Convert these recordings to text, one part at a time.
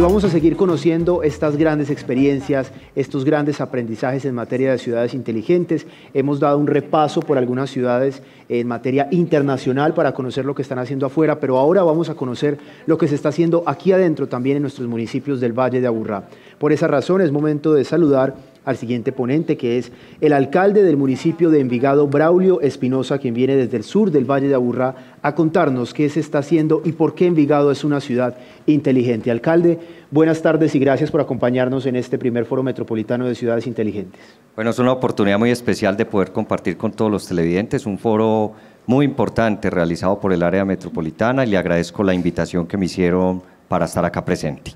vamos a seguir conociendo estas grandes experiencias, estos grandes aprendizajes en materia de ciudades inteligentes. Hemos dado un repaso por algunas ciudades en materia internacional para conocer lo que están haciendo afuera, pero ahora vamos a conocer lo que se está haciendo aquí adentro también en nuestros municipios del Valle de Aburrá. Por esa razón es momento de saludar al siguiente ponente, que es el alcalde del municipio de Envigado, Braulio Espinosa, quien viene desde el sur del Valle de Aburrá a contarnos qué se está haciendo y por qué Envigado es una ciudad inteligente. Alcalde, buenas tardes y gracias por acompañarnos en este primer Foro Metropolitano de Ciudades Inteligentes. Bueno, es una oportunidad muy especial de poder compartir con todos los televidentes un foro muy importante realizado por el área metropolitana y le agradezco la invitación que me hicieron para estar acá presente.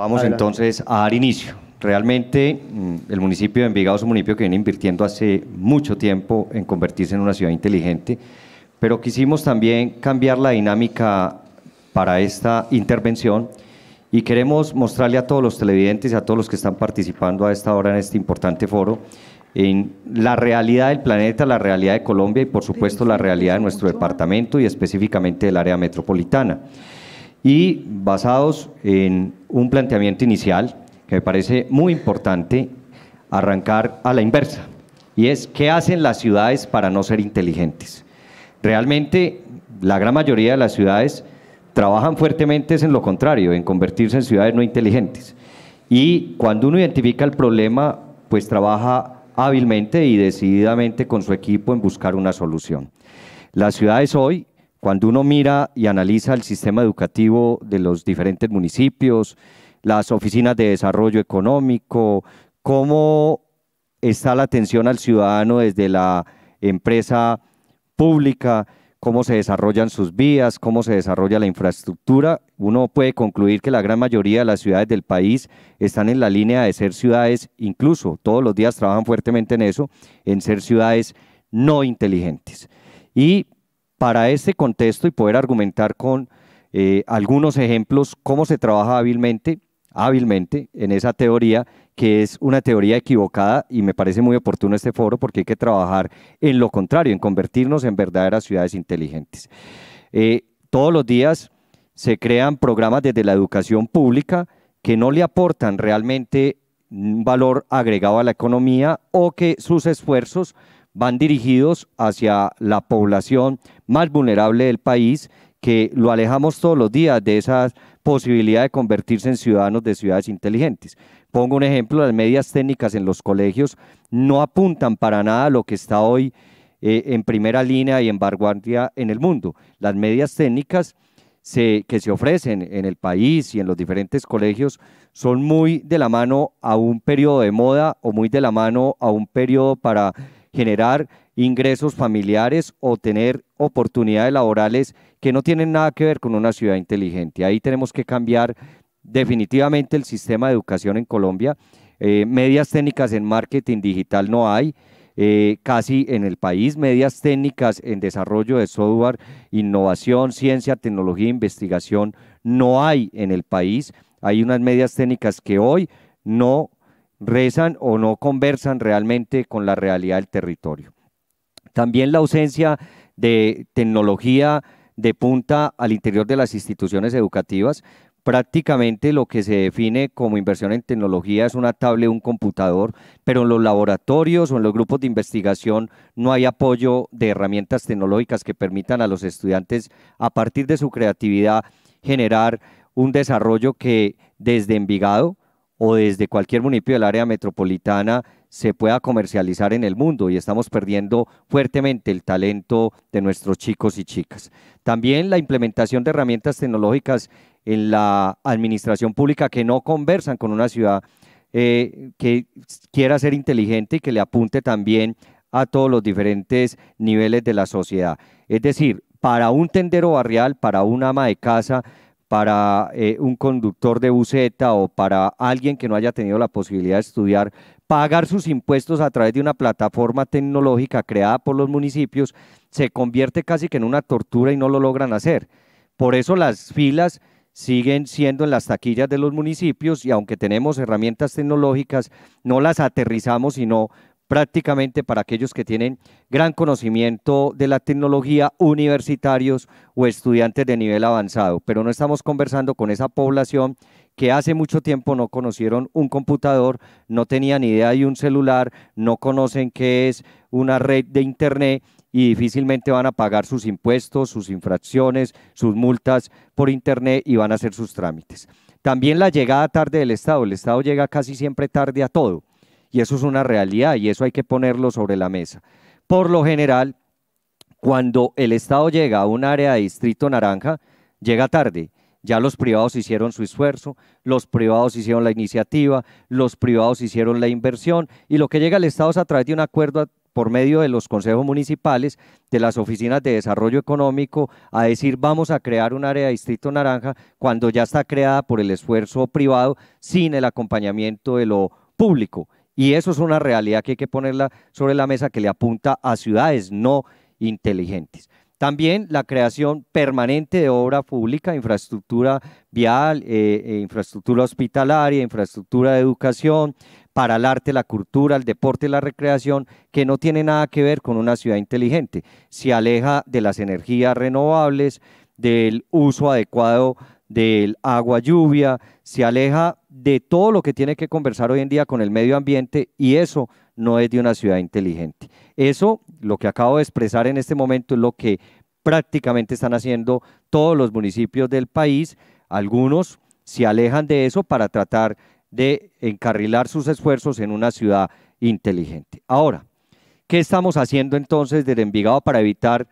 Vamos entonces a dar inicio. Realmente mm, el municipio de Envigado es un municipio que viene invirtiendo hace mucho tiempo en convertirse en una ciudad inteligente, pero quisimos también cambiar la dinámica para esta intervención y queremos mostrarle a todos los televidentes y a todos los que están participando a esta hora en este importante foro en la realidad del planeta, la realidad de Colombia y por supuesto la realidad de nuestro departamento y específicamente del área metropolitana y basados en un planteamiento inicial que me parece muy importante arrancar a la inversa, y es qué hacen las ciudades para no ser inteligentes. Realmente la gran mayoría de las ciudades trabajan fuertemente en lo contrario, en convertirse en ciudades no inteligentes. Y cuando uno identifica el problema, pues trabaja hábilmente y decididamente con su equipo en buscar una solución. Las ciudades hoy cuando uno mira y analiza el sistema educativo de los diferentes municipios, las oficinas de desarrollo económico, cómo está la atención al ciudadano desde la empresa pública, cómo se desarrollan sus vías, cómo se desarrolla la infraestructura. Uno puede concluir que la gran mayoría de las ciudades del país están en la línea de ser ciudades, incluso todos los días trabajan fuertemente en eso, en ser ciudades no inteligentes. Y para este contexto y poder argumentar con eh, algunos ejemplos cómo se trabaja hábilmente, hábilmente en esa teoría, que es una teoría equivocada y me parece muy oportuno este foro porque hay que trabajar en lo contrario, en convertirnos en verdaderas ciudades inteligentes. Eh, todos los días se crean programas desde la educación pública que no le aportan realmente un valor agregado a la economía o que sus esfuerzos van dirigidos hacia la población más vulnerable del país, que lo alejamos todos los días de esa posibilidad de convertirse en ciudadanos de ciudades inteligentes. Pongo un ejemplo, las medias técnicas en los colegios no apuntan para nada a lo que está hoy eh, en primera línea y en vanguardia en el mundo. Las medias técnicas que se ofrecen en el país y en los diferentes colegios son muy de la mano a un periodo de moda o muy de la mano a un periodo para generar ingresos familiares o tener oportunidades laborales que no tienen nada que ver con una ciudad inteligente. Ahí tenemos que cambiar definitivamente el sistema de educación en Colombia. Eh, medias técnicas en marketing digital no hay. Eh, casi en el país, medias técnicas en desarrollo de software, innovación, ciencia, tecnología, investigación, no hay en el país. Hay unas medias técnicas que hoy no rezan o no conversan realmente con la realidad del territorio. También la ausencia de tecnología de punta al interior de las instituciones educativas. Prácticamente lo que se define como inversión en tecnología es una tablet, un computador, pero en los laboratorios o en los grupos de investigación no hay apoyo de herramientas tecnológicas que permitan a los estudiantes, a partir de su creatividad, generar un desarrollo que desde Envigado, o desde cualquier municipio del área metropolitana se pueda comercializar en el mundo y estamos perdiendo fuertemente el talento de nuestros chicos y chicas. También la implementación de herramientas tecnológicas en la administración pública que no conversan con una ciudad eh, que quiera ser inteligente y que le apunte también a todos los diferentes niveles de la sociedad. Es decir, para un tendero barrial, para una ama de casa, para eh, un conductor de buseta o para alguien que no haya tenido la posibilidad de estudiar, pagar sus impuestos a través de una plataforma tecnológica creada por los municipios se convierte casi que en una tortura y no lo logran hacer. Por eso las filas siguen siendo en las taquillas de los municipios y aunque tenemos herramientas tecnológicas, no las aterrizamos, sino prácticamente para aquellos que tienen gran conocimiento de la tecnología, universitarios o estudiantes de nivel avanzado, pero no estamos conversando con esa población que hace mucho tiempo no conocieron un computador, no tenían idea de un celular, no conocen qué es una red de Internet y difícilmente van a pagar sus impuestos, sus infracciones, sus multas por Internet y van a hacer sus trámites. También la llegada tarde del Estado. El Estado llega casi siempre tarde a todo y eso es una realidad y eso hay que ponerlo sobre la mesa. Por lo general, cuando el Estado llega a un área de distrito naranja, llega tarde. Ya los privados hicieron su esfuerzo, los privados hicieron la iniciativa, los privados hicieron la inversión y lo que llega al Estado es a través de un acuerdo por medio de los consejos municipales, de las oficinas de desarrollo económico, a decir vamos a crear un área de distrito naranja cuando ya está creada por el esfuerzo privado sin el acompañamiento de lo público. Y eso es una realidad que hay que ponerla sobre la mesa que le apunta a ciudades no inteligentes. También la creación permanente de obra pública, infraestructura vial, eh, eh, infraestructura hospitalaria, infraestructura de educación, para el arte, la cultura, el deporte, la recreación, que no tiene nada que ver con una ciudad inteligente. Se aleja de las energías renovables, del uso adecuado del agua lluvia, se aleja de todo lo que tiene que conversar hoy en día con el medio ambiente y eso no es de una ciudad inteligente. Eso, lo que acabo de expresar en este momento, es lo que prácticamente están haciendo todos los municipios del país. Algunos se alejan de eso para tratar de encarrilar sus esfuerzos en una ciudad inteligente. Ahora, ¿qué estamos haciendo entonces del Envigado para evitar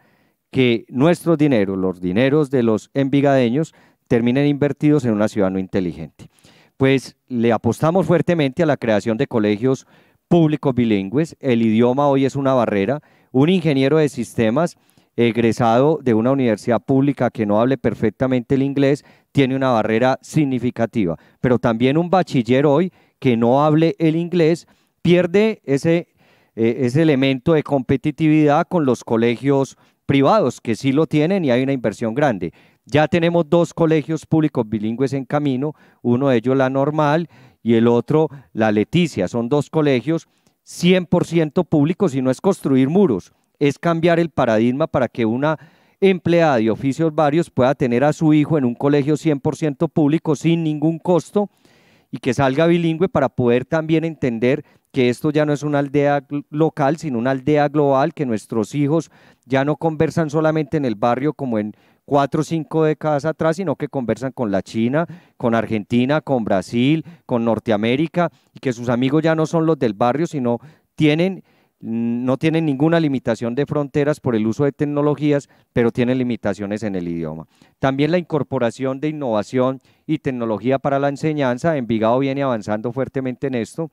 que nuestros dinero los dineros de los envigadeños, terminen invertidos en una ciudad no inteligente. Pues le apostamos fuertemente a la creación de colegios públicos bilingües. El idioma hoy es una barrera. Un ingeniero de sistemas egresado de una universidad pública que no hable perfectamente el inglés tiene una barrera significativa. Pero también un bachiller hoy que no hable el inglés pierde ese, eh, ese elemento de competitividad con los colegios privados que sí lo tienen y hay una inversión grande. Ya tenemos dos colegios públicos bilingües en camino, uno de ellos la normal y el otro la Leticia. Son dos colegios 100% públicos y no es construir muros, es cambiar el paradigma para que una empleada de oficios varios pueda tener a su hijo en un colegio 100% público sin ningún costo y que salga bilingüe para poder también entender que esto ya no es una aldea local, sino una aldea global, que nuestros hijos ya no conversan solamente en el barrio como en cuatro o cinco décadas atrás, sino que conversan con la China, con Argentina, con Brasil, con Norteamérica, y que sus amigos ya no son los del barrio, sino tienen mm, no tienen ninguna limitación de fronteras por el uso de tecnologías, pero tienen limitaciones en el idioma. También la incorporación de innovación y tecnología para la enseñanza, Envigado viene avanzando fuertemente en esto.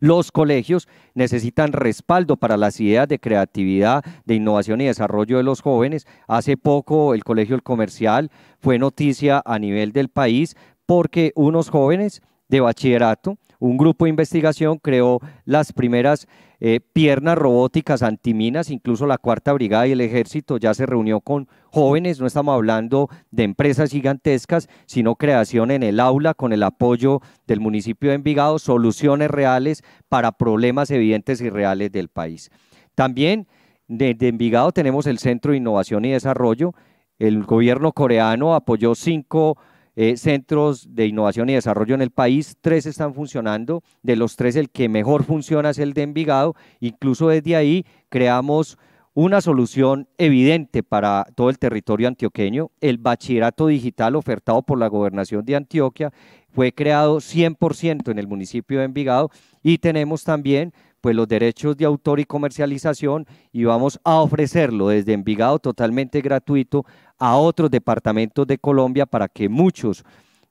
Los colegios necesitan respaldo para las ideas de creatividad, de innovación y desarrollo de los jóvenes. Hace poco el Colegio El Comercial fue noticia a nivel del país porque unos jóvenes de bachillerato un grupo de investigación creó las primeras eh, piernas robóticas antiminas, incluso la cuarta brigada y el ejército ya se reunió con jóvenes, no estamos hablando de empresas gigantescas, sino creación en el aula con el apoyo del municipio de Envigado, soluciones reales para problemas evidentes y reales del país. También desde Envigado tenemos el Centro de Innovación y Desarrollo. El gobierno coreano apoyó cinco eh, centros de innovación y desarrollo en el país, tres están funcionando, de los tres el que mejor funciona es el de Envigado, incluso desde ahí creamos una solución evidente para todo el territorio antioqueño. El bachillerato digital ofertado por la gobernación de Antioquia fue creado 100% en el municipio de Envigado y tenemos también pues los derechos de autor y comercialización y vamos a ofrecerlo desde Envigado totalmente gratuito a otros departamentos de Colombia para que muchos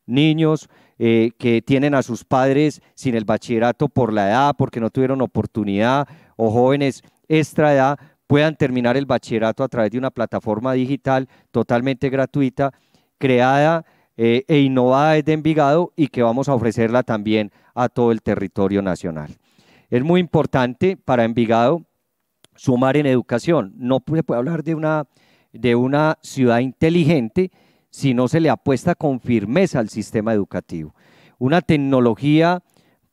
niños eh, que tienen a sus padres sin el bachillerato por la edad, porque no tuvieron oportunidad, o jóvenes extra edad, puedan terminar el bachillerato a través de una plataforma digital totalmente gratuita, creada eh, e innovada desde Envigado y que vamos a ofrecerla también a todo el territorio nacional. Es muy importante para Envigado sumar en educación. No se puede hablar de una, de una ciudad inteligente si no se le apuesta con firmeza al sistema educativo. Una tecnología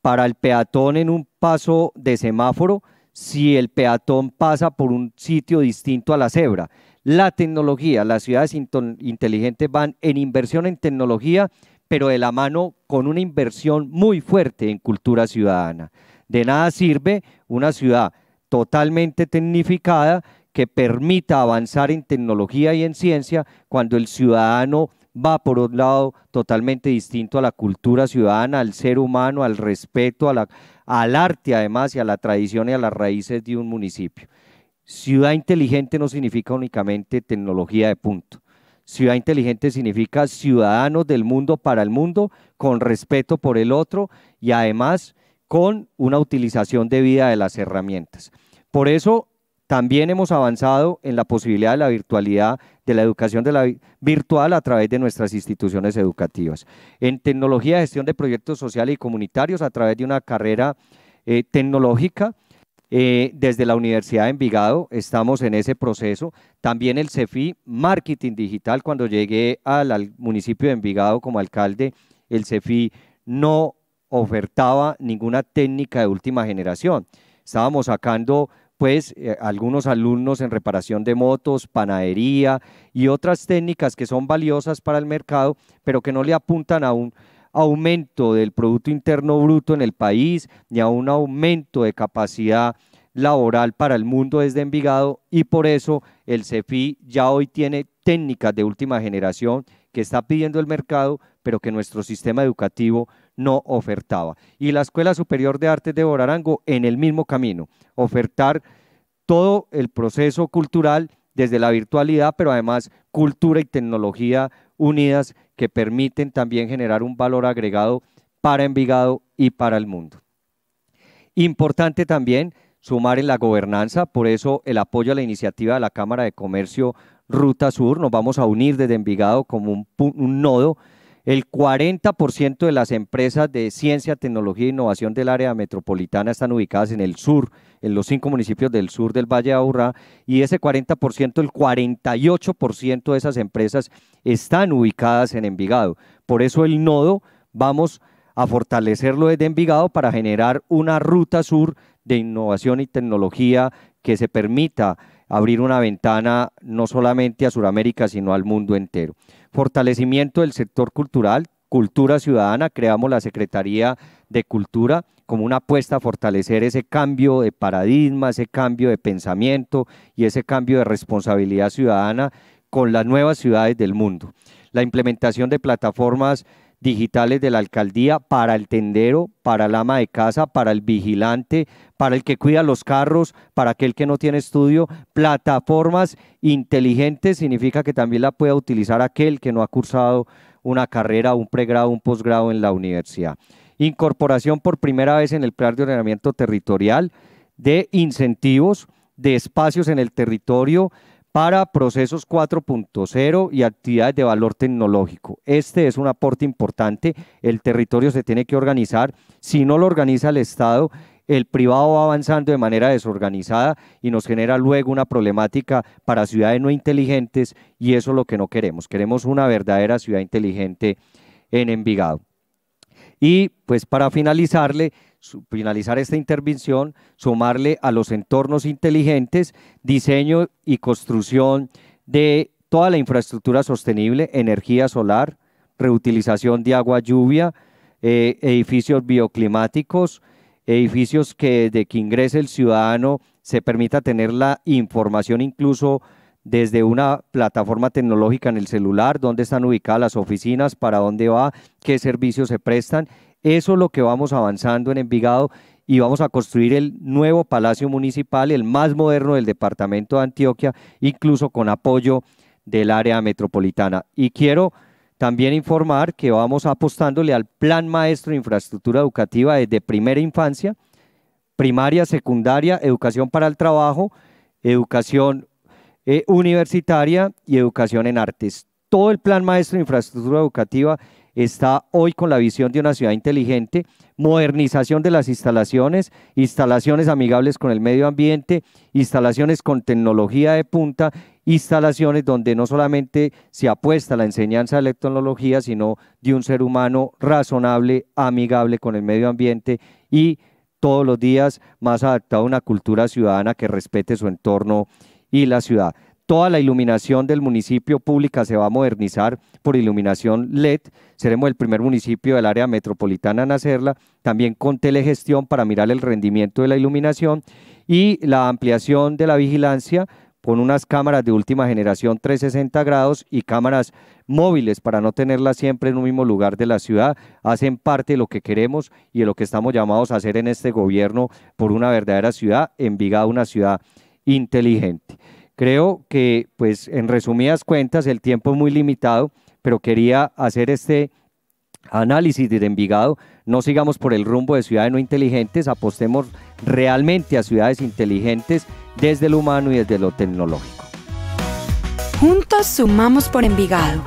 para el peatón en un paso de semáforo si el peatón pasa por un sitio distinto a la cebra. La tecnología, las ciudades inteligentes van en inversión en tecnología, pero de la mano con una inversión muy fuerte en cultura ciudadana. De nada sirve una ciudad totalmente tecnificada que permita avanzar en tecnología y en ciencia cuando el ciudadano va por un lado totalmente distinto a la cultura ciudadana, al ser humano, al respeto, al arte además y a la tradición y a las raíces de un municipio. Ciudad inteligente no significa únicamente tecnología de punto. Ciudad inteligente significa ciudadanos del mundo para el mundo, con respeto por el otro y además con una utilización debida de las herramientas. Por eso también hemos avanzado en la posibilidad de la virtualidad, de la educación de la virtual a través de nuestras instituciones educativas. En tecnología, de gestión de proyectos sociales y comunitarios a través de una carrera eh, tecnológica. Eh, desde la Universidad de Envigado estamos en ese proceso. También el CEFI Marketing Digital, cuando llegué al, al municipio de Envigado como alcalde, el CEFI no ofertaba ninguna técnica de última generación. Estábamos sacando pues eh, algunos alumnos en reparación de motos, panadería y otras técnicas que son valiosas para el mercado, pero que no le apuntan a un aumento del Producto Interno Bruto en el país ni a un aumento de capacidad laboral para el mundo desde Envigado y por eso el CEFI ya hoy tiene técnicas de última generación que está pidiendo el mercado, pero que nuestro sistema educativo no ofertaba. Y la Escuela Superior de Artes de Borarango en el mismo camino, ofertar todo el proceso cultural desde la virtualidad, pero además cultura y tecnología unidas que permiten también generar un valor agregado para Envigado y para el mundo. Importante también sumar en la gobernanza, por eso el apoyo a la iniciativa de la Cámara de Comercio Ruta Sur, nos vamos a unir desde Envigado como un, un nodo el 40% de las empresas de ciencia, tecnología e innovación del área metropolitana están ubicadas en el sur, en los cinco municipios del sur del Valle de Aburrá, y ese 40%, el 48% de esas empresas están ubicadas en Envigado. Por eso el nodo vamos a fortalecerlo desde Envigado para generar una ruta sur de innovación y tecnología que se permita abrir una ventana no solamente a Sudamérica, sino al mundo entero fortalecimiento del sector cultural, Cultura Ciudadana, creamos la Secretaría de Cultura como una apuesta a fortalecer ese cambio de paradigma, ese cambio de pensamiento y ese cambio de responsabilidad ciudadana con las nuevas ciudades del mundo. La implementación de plataformas digitales de la alcaldía para el tendero, para el ama de casa, para el vigilante, para el que cuida los carros, para aquel que no tiene estudio. Plataformas inteligentes significa que también la pueda utilizar aquel que no ha cursado una carrera, un pregrado, un posgrado en la universidad. Incorporación por primera vez en el plan de ordenamiento territorial de incentivos, de espacios en el territorio para procesos 4.0 y actividades de valor tecnológico. Este es un aporte importante. El territorio se tiene que organizar. Si no lo organiza el Estado, el privado va avanzando de manera desorganizada y nos genera luego una problemática para ciudades no inteligentes y eso es lo que no queremos. Queremos una verdadera ciudad inteligente en Envigado. Y pues para finalizarle, finalizar esta intervención, sumarle a los entornos inteligentes, diseño y construcción de toda la infraestructura sostenible, energía solar, reutilización de agua lluvia, eh, edificios bioclimáticos, edificios que de que ingrese el ciudadano se permita tener la información incluso desde una plataforma tecnológica en el celular, dónde están ubicadas las oficinas, para dónde va, qué servicios se prestan eso es lo que vamos avanzando en Envigado y vamos a construir el nuevo Palacio Municipal, el más moderno del Departamento de Antioquia, incluso con apoyo del área metropolitana. Y quiero también informar que vamos apostándole al Plan Maestro de Infraestructura Educativa desde primera infancia, primaria, secundaria, educación para el trabajo, educación eh, universitaria y educación en artes. Todo el Plan Maestro de Infraestructura Educativa está hoy con la visión de una ciudad inteligente, modernización de las instalaciones, instalaciones amigables con el medio ambiente, instalaciones con tecnología de punta, instalaciones donde no solamente se apuesta a la enseñanza de la tecnología, sino de un ser humano razonable, amigable con el medio ambiente y todos los días más adaptado a una cultura ciudadana que respete su entorno y la ciudad. Toda la iluminación del municipio pública se va a modernizar por iluminación LED. Seremos el primer municipio del área metropolitana en hacerla, también con telegestión para mirar el rendimiento de la iluminación y la ampliación de la vigilancia con unas cámaras de última generación 360 grados y cámaras móviles para no tenerlas siempre en un mismo lugar de la ciudad, hacen parte de lo que queremos y de lo que estamos llamados a hacer en este gobierno por una verdadera ciudad, Envigado, una ciudad inteligente. Creo que, pues, en resumidas cuentas, el tiempo es muy limitado, pero quería hacer este análisis de Envigado. No sigamos por el rumbo de ciudades no inteligentes, apostemos realmente a ciudades inteligentes desde lo humano y desde lo tecnológico. Juntos sumamos por Envigado.